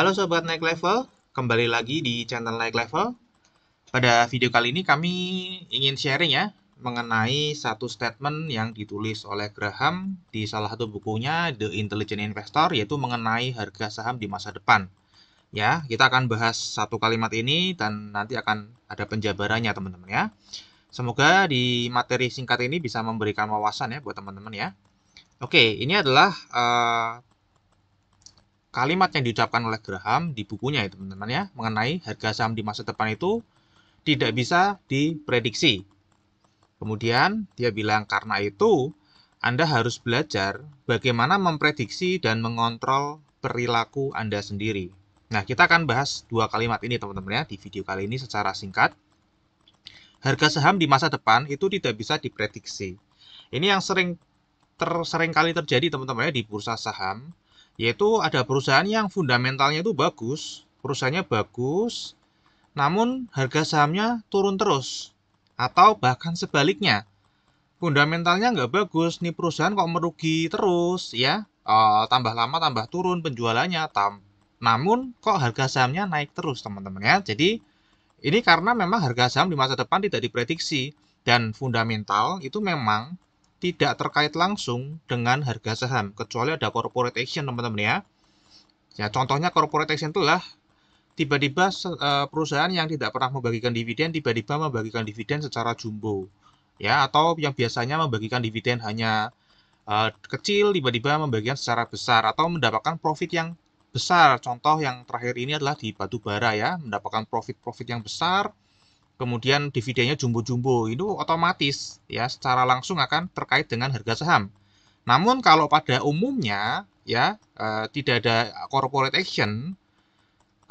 Halo Sobat Naik Level, kembali lagi di channel Naik Level. Pada video kali ini kami ingin sharing ya, mengenai satu statement yang ditulis oleh Graham di salah satu bukunya The Intelligent Investor, yaitu mengenai harga saham di masa depan. Ya, kita akan bahas satu kalimat ini dan nanti akan ada penjabarannya teman-teman ya. Semoga di materi singkat ini bisa memberikan wawasan ya buat teman-teman ya. Oke, ini adalah uh, kalimat yang diucapkan oleh Graham di bukunya ya teman-teman ya mengenai harga saham di masa depan itu tidak bisa diprediksi. Kemudian dia bilang karena itu Anda harus belajar bagaimana memprediksi dan mengontrol perilaku Anda sendiri. Nah, kita akan bahas dua kalimat ini teman-teman ya di video kali ini secara singkat. Harga saham di masa depan itu tidak bisa diprediksi. Ini yang sering ter, sering kali terjadi teman-teman ya di bursa saham yaitu ada perusahaan yang fundamentalnya itu bagus, perusahaannya bagus, namun harga sahamnya turun terus, atau bahkan sebaliknya, fundamentalnya nggak bagus, nih perusahaan kok merugi terus, ya, e, tambah lama tambah turun penjualannya, tam namun kok harga sahamnya naik terus teman-teman ya, jadi ini karena memang harga saham di masa depan tidak diprediksi dan fundamental itu memang tidak terkait langsung dengan harga saham, kecuali ada corporate action teman-teman ya. Ya, contohnya corporate action itulah tiba-tiba eh, perusahaan yang tidak pernah membagikan dividen tiba-tiba membagikan dividen secara jumbo. Ya, atau yang biasanya membagikan dividen hanya uh, kecil tiba-tiba membagikan secara besar atau mendapatkan profit yang besar. Contoh yang terakhir ini adalah di batu bara ya, mendapatkan profit-profit yang besar kemudian dividennya jumbo-jumbo itu otomatis ya secara langsung akan terkait dengan harga saham. Namun kalau pada umumnya ya eh, tidak ada corporate action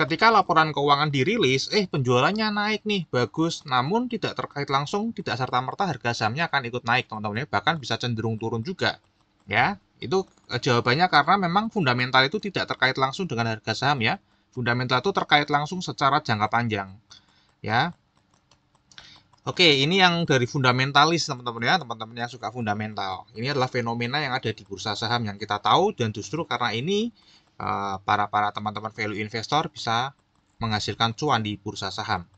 ketika laporan keuangan dirilis, eh penjualannya naik nih, bagus. Namun tidak terkait langsung, tidak serta-merta harga sahamnya akan ikut naik, teman-teman ya. Bahkan bisa cenderung turun juga. Ya, itu eh, jawabannya karena memang fundamental itu tidak terkait langsung dengan harga saham ya. Fundamental itu terkait langsung secara jangka panjang. Ya, Oke, ini yang dari fundamentalis teman-teman ya, teman-teman yang suka fundamental. Ini adalah fenomena yang ada di bursa saham yang kita tahu dan justru karena ini eh, para para teman-teman value investor bisa menghasilkan cuan di bursa saham.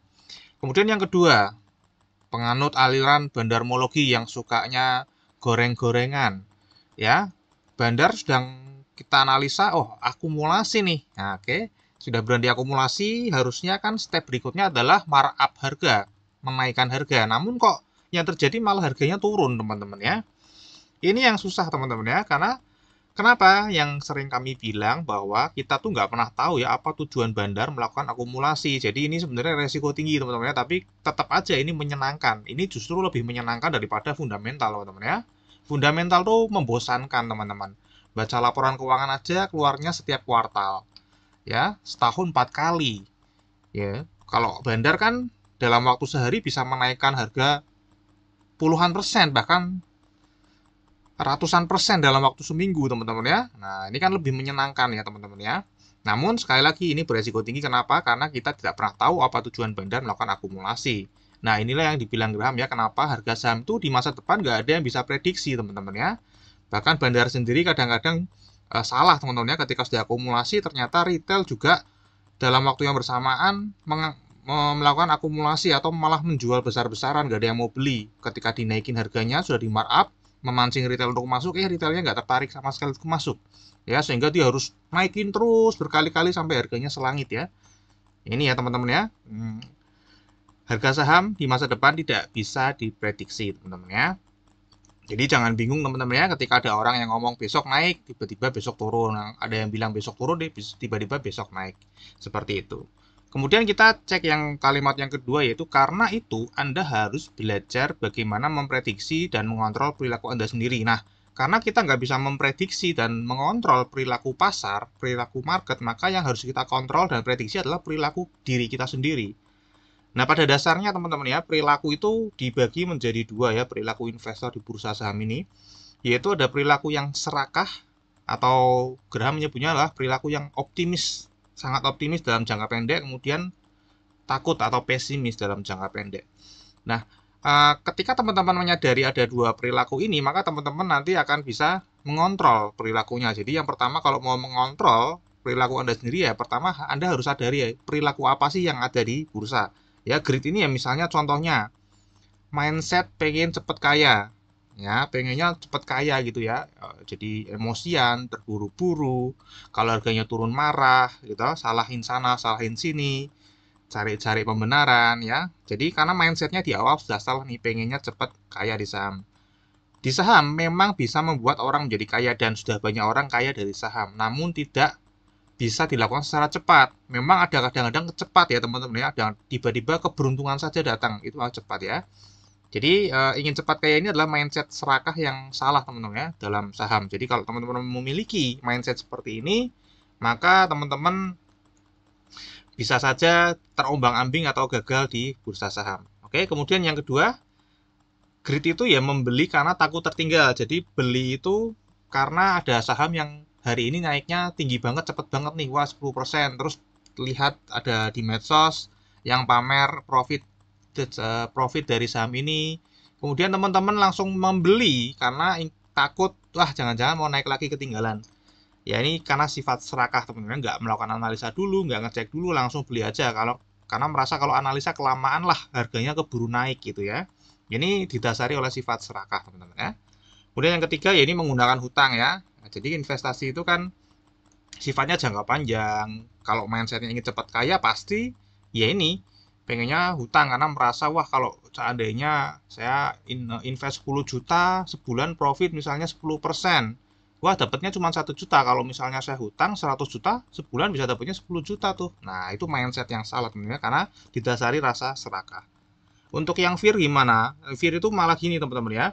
Kemudian yang kedua, penganut aliran bandarmologi yang sukanya goreng-gorengan. Ya, bandar sedang kita analisa, oh akumulasi nih. Nah, oke, okay. sudah berani akumulasi, harusnya kan step berikutnya adalah markup harga menaikkan harga. Namun kok yang terjadi malah harganya turun teman-teman ya. Ini yang susah teman-teman ya karena kenapa yang sering kami bilang bahwa kita tuh nggak pernah tahu ya apa tujuan bandar melakukan akumulasi. Jadi ini sebenarnya resiko tinggi teman-teman ya tapi tetap aja ini menyenangkan. Ini justru lebih menyenangkan daripada fundamental teman-teman ya. Fundamental tuh membosankan teman-teman. Baca laporan keuangan aja keluarnya setiap kuartal. Ya, setahun empat kali. Ya, kalau bandar kan dalam waktu sehari bisa menaikkan harga puluhan persen bahkan ratusan persen dalam waktu seminggu teman-teman ya. Nah ini kan lebih menyenangkan ya teman-teman ya. Namun sekali lagi ini beresiko tinggi kenapa? Karena kita tidak pernah tahu apa tujuan bandar melakukan akumulasi. Nah inilah yang dibilang Graham ya kenapa harga saham itu di masa depan nggak ada yang bisa prediksi teman-teman ya. Bahkan bandar sendiri kadang-kadang eh, salah teman-teman ya ketika sudah akumulasi ternyata retail juga dalam waktu yang bersamaan melakukan akumulasi atau malah menjual besar-besaran gak ada yang mau beli ketika dinaikin harganya sudah di markup memancing retail untuk masuk eh retailnya nggak tertarik sama sekali untuk masuk ya sehingga dia harus naikin terus berkali-kali sampai harganya selangit ya ini ya teman-teman ya hmm. harga saham di masa depan tidak bisa diprediksi teman-teman ya jadi jangan bingung teman-teman ya ketika ada orang yang ngomong besok naik tiba-tiba besok turun ada yang bilang besok turun deh tiba-tiba besok naik seperti itu Kemudian kita cek yang kalimat yang kedua yaitu karena itu Anda harus belajar bagaimana memprediksi dan mengontrol perilaku Anda sendiri. Nah, karena kita nggak bisa memprediksi dan mengontrol perilaku pasar, perilaku market, maka yang harus kita kontrol dan prediksi adalah perilaku diri kita sendiri. Nah, pada dasarnya teman-teman ya, perilaku itu dibagi menjadi dua ya, perilaku investor di bursa saham ini, yaitu ada perilaku yang serakah atau Graham menyebutnya lah perilaku yang optimis sangat optimis dalam jangka pendek, kemudian takut atau pesimis dalam jangka pendek. Nah, eh, ketika teman-teman menyadari ada dua perilaku ini, maka teman-teman nanti akan bisa mengontrol perilakunya. Jadi yang pertama kalau mau mengontrol perilaku Anda sendiri ya, pertama Anda harus sadari ya, perilaku apa sih yang ada di bursa. Ya, grid ini ya misalnya contohnya mindset pengen cepet kaya ya pengennya cepat kaya gitu ya eh, jadi emosian terburu-buru kalau harganya turun marah gitu salahin sana salahin sini cari-cari pembenaran ya jadi karena mindsetnya di awal sudah salah nih pengennya cepat kaya di saham di saham memang bisa membuat orang menjadi kaya dan sudah banyak orang kaya dari saham namun tidak bisa dilakukan secara cepat. Memang ada kadang-kadang cepat ya teman-teman ya, tiba-tiba keberuntungan saja datang itu cepat ya. Jadi uh, ingin cepat kaya ini adalah mindset serakah yang salah teman-teman ya dalam saham. Jadi kalau teman-teman memiliki mindset seperti ini, maka teman-teman bisa saja terombang-ambing atau gagal di bursa saham. Oke, kemudian yang kedua, greed itu ya membeli karena takut tertinggal. Jadi beli itu karena ada saham yang hari ini naiknya tinggi banget, cepet banget nih, wah 10%. Terus lihat ada di medsos yang pamer profit Uh, profit dari saham ini kemudian teman-teman langsung membeli karena takut wah jangan-jangan mau naik lagi ketinggalan ya ini karena sifat serakah teman-teman nggak melakukan analisa dulu nggak ngecek dulu langsung beli aja kalau karena merasa kalau analisa kelamaan lah harganya keburu naik gitu ya ini didasari oleh sifat serakah teman-teman ya kemudian yang ketiga ya ini menggunakan hutang ya nah, jadi investasi itu kan sifatnya jangka panjang kalau mindsetnya ingin cepat kaya pasti ya ini pengennya hutang karena merasa wah kalau seandainya saya invest 10 juta sebulan profit misalnya 10 persen wah dapatnya cuma satu juta kalau misalnya saya hutang 100 juta sebulan bisa dapatnya 10 juta tuh nah itu mindset yang salah sebenarnya karena didasari rasa serakah untuk yang fear gimana fear itu malah gini teman-teman ya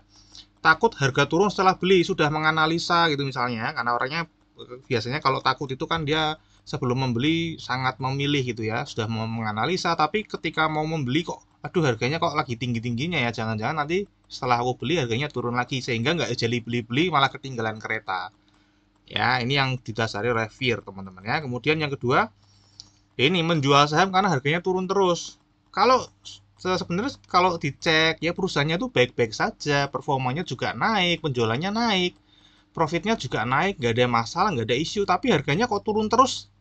takut harga turun setelah beli sudah menganalisa gitu misalnya ya, karena orangnya eh, biasanya kalau takut itu kan dia sebelum membeli sangat memilih gitu ya sudah menganalisa tapi ketika mau membeli kok aduh harganya kok lagi tinggi tingginya ya jangan-jangan nanti setelah aku beli harganya turun lagi sehingga nggak jadi beli-beli malah ketinggalan kereta ya ini yang didasari oleh fear teman-teman ya kemudian yang kedua ini menjual saham karena harganya turun terus kalau sebenarnya kalau dicek ya perusahaannya itu baik-baik saja performanya juga naik penjualannya naik profitnya juga naik nggak ada masalah nggak ada isu tapi harganya kok turun terus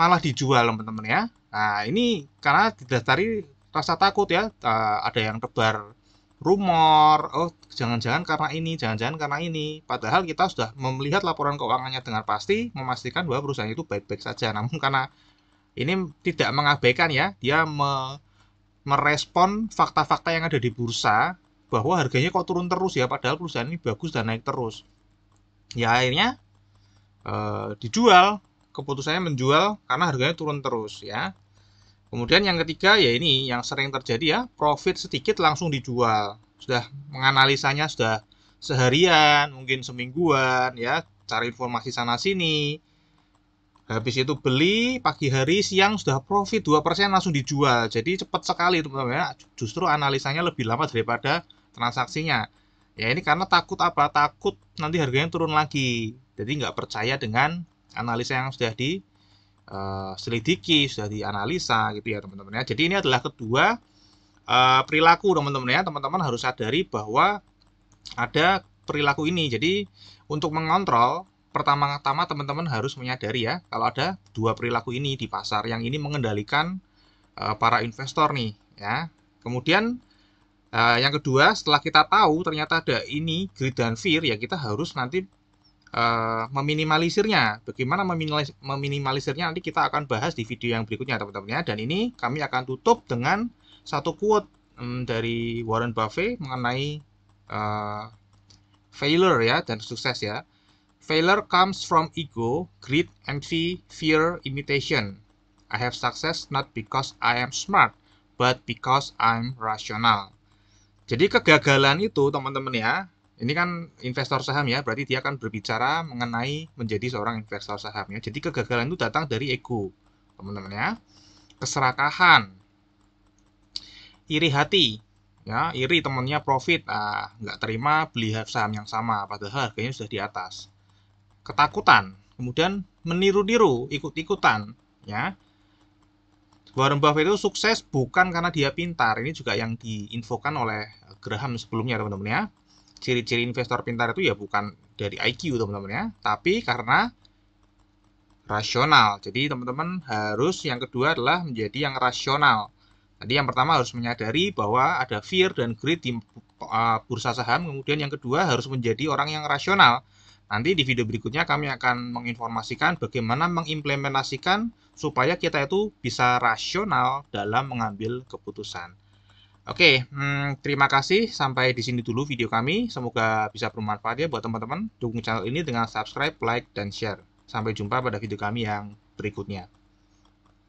malah dijual teman-teman ya nah ini karena didasari rasa takut ya eh, ada yang tebar rumor oh jangan-jangan karena ini jangan-jangan karena ini padahal kita sudah melihat laporan keuangannya dengan pasti memastikan bahwa perusahaan itu baik-baik saja namun karena ini tidak mengabaikan ya dia me merespon fakta-fakta yang ada di bursa bahwa harganya kok turun terus ya padahal perusahaan ini bagus dan naik terus ya akhirnya eh, dijual keputusannya menjual karena harganya turun terus ya. Kemudian yang ketiga ya ini yang sering terjadi ya, profit sedikit langsung dijual. Sudah menganalisanya sudah seharian, mungkin semingguan ya, cari informasi sana sini. Habis itu beli pagi hari siang sudah profit 2% langsung dijual. Jadi cepat sekali teman-teman ya. Justru analisanya lebih lama daripada transaksinya. Ya ini karena takut apa? Takut nanti harganya turun lagi. Jadi nggak percaya dengan analisa yang sudah diselidiki, eh, sudah dianalisa gitu ya teman-teman ya. Jadi ini adalah kedua uh, perilaku teman-teman ya. Teman-teman harus sadari bahwa ada perilaku ini. Jadi untuk mengontrol pertama-tama teman-teman harus menyadari ya kalau ada dua perilaku ini di pasar yang ini mengendalikan uh, para investor nih ya. Kemudian Uh, yang kedua, setelah kita tahu ternyata ada ini greed dan fear, ya kita harus nanti uh, meminimalisirnya. Bagaimana meminimalis meminimalisirnya nanti kita akan bahas di video yang berikutnya teman-teman ya. Dan ini kami akan tutup dengan satu quote um, dari Warren Buffett mengenai uh, failure ya dan sukses ya. Failure comes from ego, greed, envy, fear, imitation. I have success not because I am smart, but because I'm rational. Jadi kegagalan itu teman-teman ya, ini kan investor saham ya, berarti dia akan berbicara mengenai menjadi seorang investor saham ya. Jadi kegagalan itu datang dari ego, teman-teman ya. Keserakahan, iri hati, ya iri temannya profit, ah nggak terima beli saham yang sama, padahal harganya sudah di atas. Ketakutan, kemudian meniru-niru, ikut-ikutan, ya. Warren Buffett itu sukses bukan karena dia pintar. Ini juga yang diinfokan oleh Graham sebelumnya, teman-teman ya ciri-ciri investor pintar itu ya bukan dari IQ teman-teman ya, tapi karena rasional. Jadi teman-teman harus yang kedua adalah menjadi yang rasional. Jadi yang pertama harus menyadari bahwa ada fear dan greed di uh, bursa saham. Kemudian yang kedua harus menjadi orang yang rasional. Nanti di video berikutnya kami akan menginformasikan bagaimana mengimplementasikan supaya kita itu bisa rasional dalam mengambil keputusan. Oke, hmm, terima kasih sampai di sini dulu video kami. Semoga bisa bermanfaat ya buat teman-teman. Dukung channel ini dengan subscribe, like, dan share. Sampai jumpa pada video kami yang berikutnya.